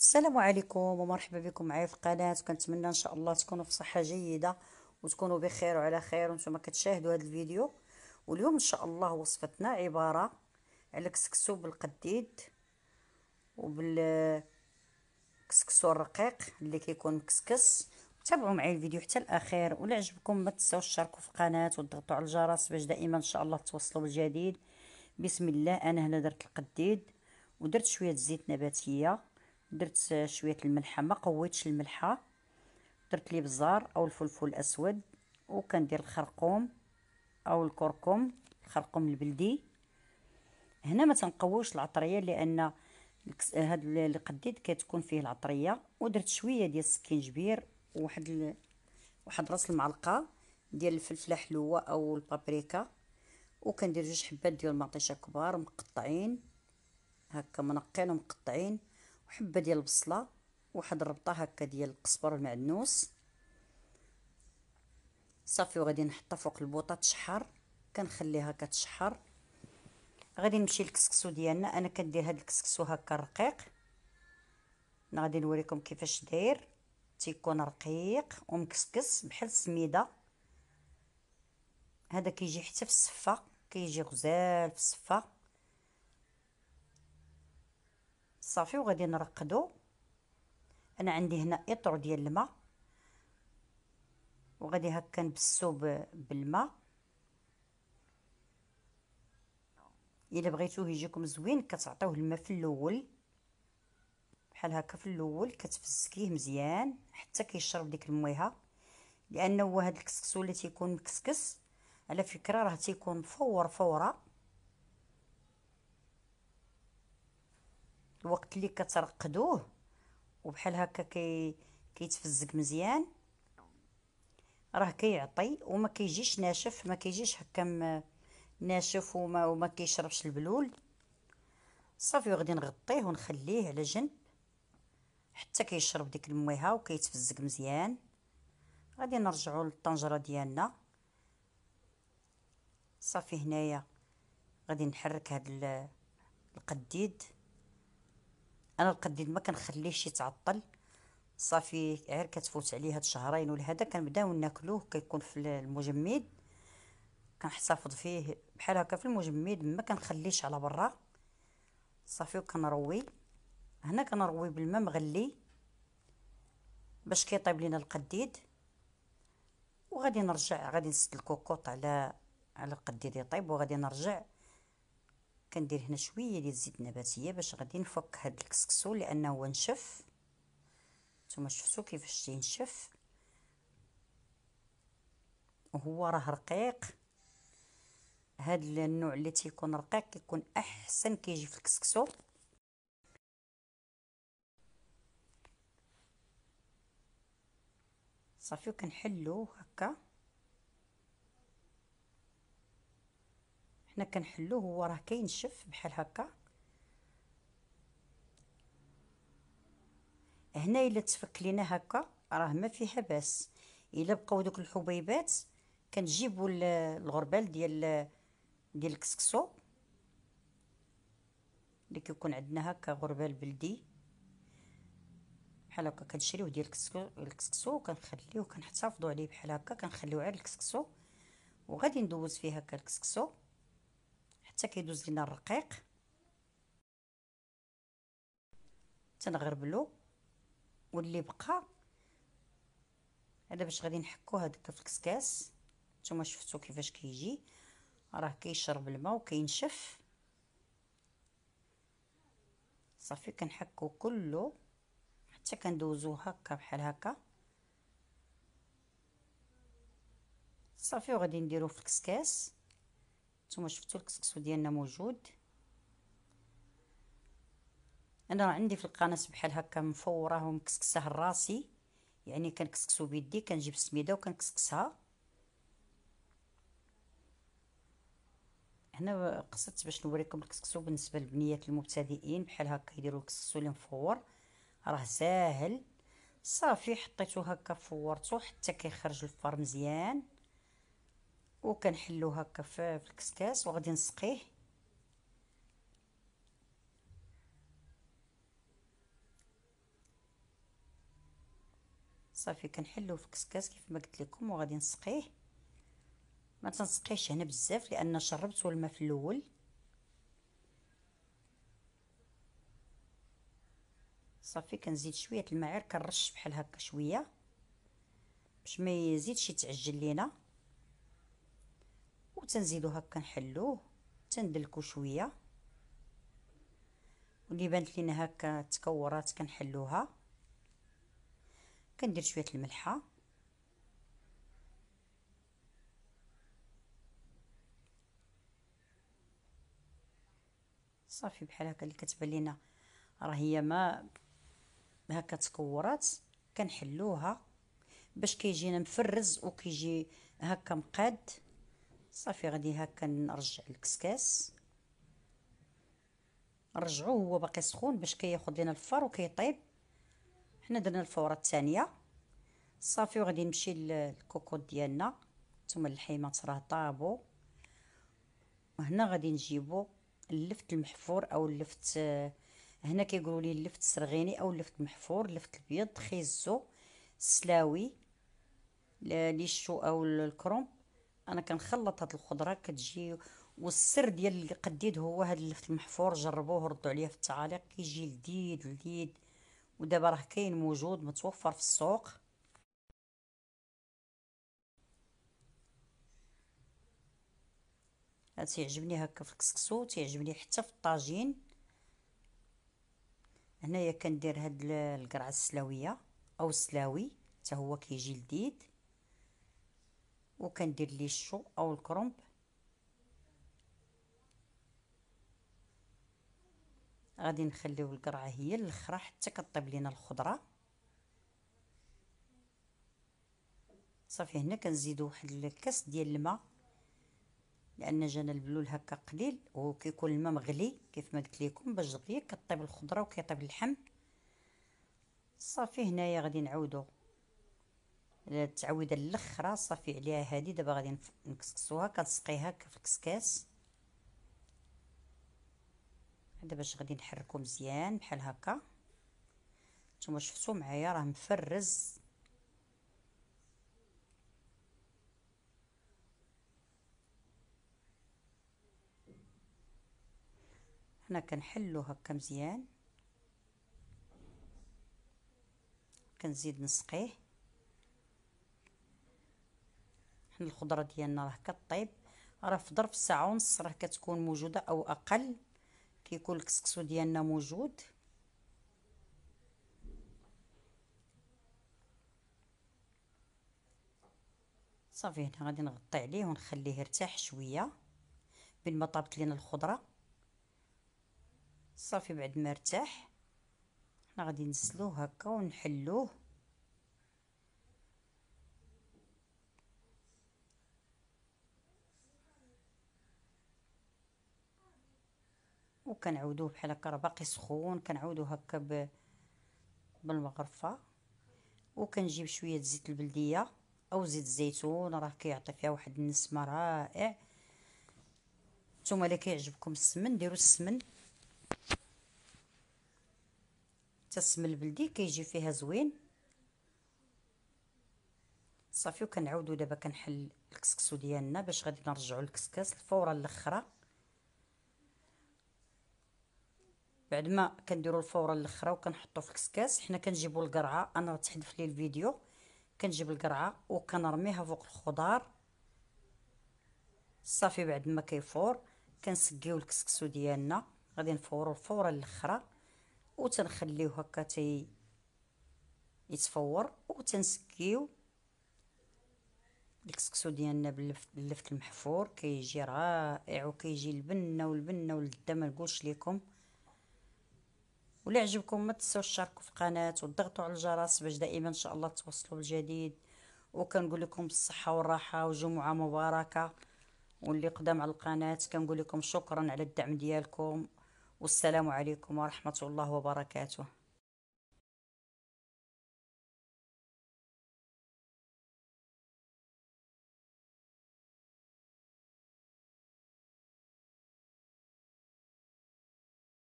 السلام عليكم ومرحبا بكم معايا في القناه وكنتمنى ان شاء الله تكونوا في صحه جيده وتكونوا بخير وعلى خير وانتم كتشاهدوا هذا الفيديو واليوم ان شاء الله وصفتنا عباره على كسكسو بالقديد وبال كسكسو الرقيق اللي كيكون مكسكس تابعوا معايا الفيديو حتى الاخير ولا عجبكم ما تنساوش تشاركوا في القناه وتضغطوا على الجرس باش دائما ان شاء الله توصلوا بالجديد بسم الله انا هنا درت القديد ودرت شويه زيت نباتيه درت شويه الملحه ما قويتش الملحه درت لي بزار او الفلفل الاسود وكندير الخرقوم او الكركم الخرقوم البلدي هنا ما تنقووش العطريه لان هاد القديد كتكون فيه العطريه ودرت شويه ديال السكينجبير وواحد واحد راس المعلقه ديال الفلفله حلوه او البابريكا وكندير جوج حبات ديال المطيشه كبار مقطعين هكا منقينهم مقطعين وحبه ديال البصله واحد الربطه هكا ديال القزبر والمعدنوس صافي وغادي نحطها فوق البوطه تشحر كنخليها كتشحر غادي نمشي للكسكسو ديالنا انا كندير هاد الكسكسو هكا رقيق انا غادي نوريكم كيفاش داير تيكون رقيق ومكسكس بحال السميده هذا كيجي حتى في الصفه كيجي غزال في الصفه صافي وغادي نرقدو انا عندي هنا اطر ديال الماء وغادي هكا نبسو بالماء الا بغيتوه يجيكم زوين كتعطيوه الماء في الاول بحال هكا في الاول كتفسكيه مزيان حتى كيشرب ديك المويهه لانه هاد الكسكسو اللي تيكون مكسكس على فكره راه تيكون فور فوره الوقت اللي كترقدوه وبحال هكا كي كيتفزق مزيان راه كيعطي وما كيجيش ناشف ما كيجيش هكا ناشف وما وما كيشربش البلول صافي وغادي نغطيه ونخليه على جنب حتى كيشرب ديك المويها وكيتفزق مزيان غادي نرجعو للطنجره ديالنا صافي هنايا غادي نحرك هاد القديد انا القديد ما كنخليهش يتعطل صافي غير كتفوت عليه هاد الشهرين ولا هذا كنبداو ناكلوه كيكون في المجمد كنحتفظ فيه بحال هكا في المجمد ما كنخليهش على برا صافي وكنروي هنا كنروي بالماء مغلي باش كيطيب لينا القديد وغادي نرجع غادي نسد الكوكوط على على القديد يطيب وغادي نرجع كندير هنا شويه ديال الزيت النباتيه باش غادي نفك هاد الكسكسو لانه هو نشف نتوما شفتو كيفاش تينشف وهو راه رقيق هاد النوع اللي تيكون رقيق كيكون احسن كيجي في الكسكسو صافي وكنحلو هكا حنا كنحلوه هو راه كينشف بحال هكا هنا الا تفك لينا هكا راه ما فيها باس الا بقاو دوك الحبيبات كنجيبوا الغربال ديال ديال الكسكسو اللي كيكون عندنا هكا غربال بلدي بحال هكا كنشريوه ديال الكسكسو وكنخليه كنحتفظوا عليه بحال هكا كنخليو على الكسكسو وغادي ندوز فيه هكا الكسكسو حتى كيدوز لينا الرقيق تنغربلو واللي بقى هذا باش غادي نحكو هذاك في الكسكاس نتوما شفتو كيفاش كيجي راه كيشرب الماء وكينشف صافي كنحكو كله حتى كندوزو هكا بحال هكا صافي وغادي نديرو في الكسكاس نتوما شفتوا الكسكسو ديالنا موجود انا عندي في القناه بحال هكا مفوره ومكسكسه الراسي يعني كنكسكسو بيدي كنجيب السميده وكنكسكسها هنا قصدت باش نوريكم الكسكسو بالنسبه للبنيات المبتدئين بحال هكا يديروا الكسكسو اللي مفور راه ساهل صافي حطيته هكا فورتو حتى كيخرج الفار مزيان وكنحلو هكا في الكسكاس وغادي نسقيه صافي كنحلو في الكسكاس كيف ما قلت لكم وغادي نسقيه ما تنسقيهش هنا بزاف لان شربتو الماء في الاول صافي كنزيد شويه الماعر كنرش بحال هكا شويه باش ما يزيدش يتعجل لينا وتنزيدو هكا نحلوه تندلكو شويه واللي بانت لينا هكا تكورات كنحلوها كندير شويه الملحه صافي بحال هكا اللي كتبان لينا راه هي ما هكا تكورات كنحلوها باش كيجينا مفرز وكيجي هكا مقاد صافي غادي هكا نرجع الكسكاس نرجعوه هو باقي سخون باش كياخذ لينا الفار وكيطيب حنا درنا الفوره الثانيه صافي وغادي نمشي للكوكوط ديالنا ثم الحيمات راه طابو وهنا غادي نجيبو اللفت المحفور او اللفت آه، هنا كيقولوا لي اللفت السرغيني او اللفت المحفور اللفت الابيض خيزو السلاوي ليشو او الكروم انا كنخلط هاد الخضره كتجي والسر ديال القديد هو هاد اللفت المحفور جربوه ردوا عليا في التعاليق كيجي لذيذ لذيذ ودابا راه كاين موجود متوفر في السوق تيعجبني هكا في الكسكسو تيعجبني حتى في الطاجين هنايا كندير هاد القرعه السلاويه او السلاوي حتى هو كيجي لذيذ وكندير ليه الشو او الكرنب غادي نخليو القرعه هي الاخرى حتى كطيب لينا الخضره صافي هنا كنزيدو واحد الكاس ديال الماء لان جانا البلول هكا قليل وكيكون الماء مغلي كيف ما قلت لكم باش دغيا كطيب الخضره وكيطيب اللحم صافي هنايا غادي نعاودو التعويده الاخرى صافي عليها هذه دابا غادي نكسكسوها كنسقيها في الكسكاس هذا باش غادي نحركو مزيان بحال هكا نتوما شفتو معايا راه مفرز هنا كنحلو هكا مزيان كنزيد نسقيه الخضره ديالنا راه كطيب راه في ظرف ساعه ونص راه كتكون موجوده او اقل كيكون الكسكسو ديالنا موجود صافي هنا غادي نغطي عليه ونخليه يرتاح شويه بين ما طابت لينا الخضره صافي بعد ما ارتاح حنا غادي نسلوه هكا ونحلوه وكنعاودوه بحال هكا راه باقي سخون كنعودو هكا ب بالمغرفه وكنجيب شويه زيت البلديه او زيت الزيتون راه كيعطي فيها واحد النسمه رائع نتوما الا كيعجبكم السمن ديروا السمن حتى السمن البلدي كيجي فيها زوين صافي وكنعاودو دابا كنحل الكسكسو ديالنا باش غادي نرجعو الكسكاس الفوره الاخره بعد ما كنديروا الفوره الاخرى وكنحطوا في الكسكاس حنا كنجيبوا القرعه انا تحذف لي الفيديو كنجيب القرعه وكنرميها فوق الخضار صافي بعد ما كيفور كنسقيو الكسكسو ديالنا غادي نفوروا الفوره الاخرى وتنخليوه هكا تي يتفور وتنسقيو الكسكسو ديالنا باللفت, المحفور كيجي رائع وكيجي البنه والبنه والدم ما نقولش لكم واللي عجبكم ما تنساوش تشاركوا في القناه وتضغطوا على الجرس باش دائما ان شاء الله توصلوا بالجديد وكنقول لكم بالصحه والراحه وجمعه مباركه واللي قدام على القناه كنقول لكم شكرا على الدعم ديالكم والسلام عليكم ورحمه الله وبركاته